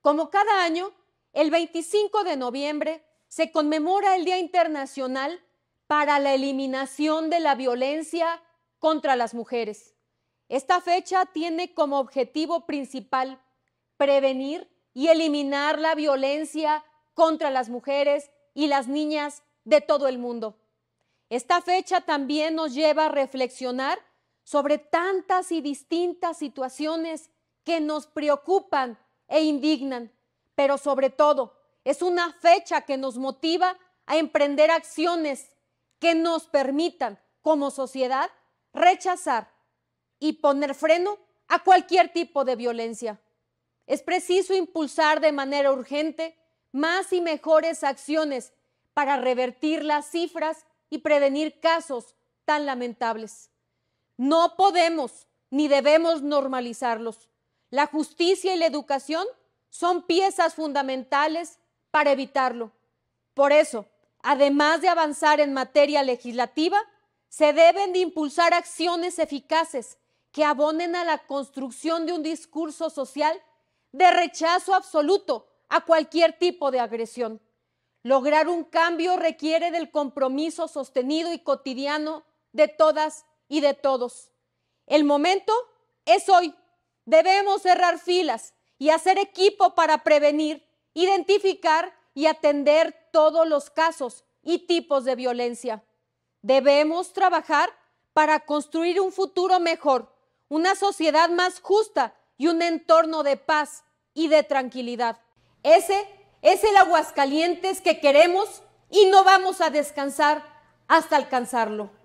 Como cada año, el 25 de noviembre se conmemora el Día Internacional para la Eliminación de la Violencia contra las Mujeres. Esta fecha tiene como objetivo principal prevenir y eliminar la violencia contra las mujeres y las niñas de todo el mundo. Esta fecha también nos lleva a reflexionar sobre tantas y distintas situaciones que nos preocupan e indignan, pero sobre todo es una fecha que nos motiva a emprender acciones que nos permitan como sociedad rechazar y poner freno a cualquier tipo de violencia. Es preciso impulsar de manera urgente más y mejores acciones para revertir las cifras y prevenir casos tan lamentables. No podemos ni debemos normalizarlos. La justicia y la educación son piezas fundamentales para evitarlo. Por eso, además de avanzar en materia legislativa, se deben de impulsar acciones eficaces que abonen a la construcción de un discurso social de rechazo absoluto a cualquier tipo de agresión. Lograr un cambio requiere del compromiso sostenido y cotidiano de todas y de todos. El momento es hoy Debemos cerrar filas y hacer equipo para prevenir, identificar y atender todos los casos y tipos de violencia. Debemos trabajar para construir un futuro mejor, una sociedad más justa y un entorno de paz y de tranquilidad. Ese es el Aguascalientes que queremos y no vamos a descansar hasta alcanzarlo.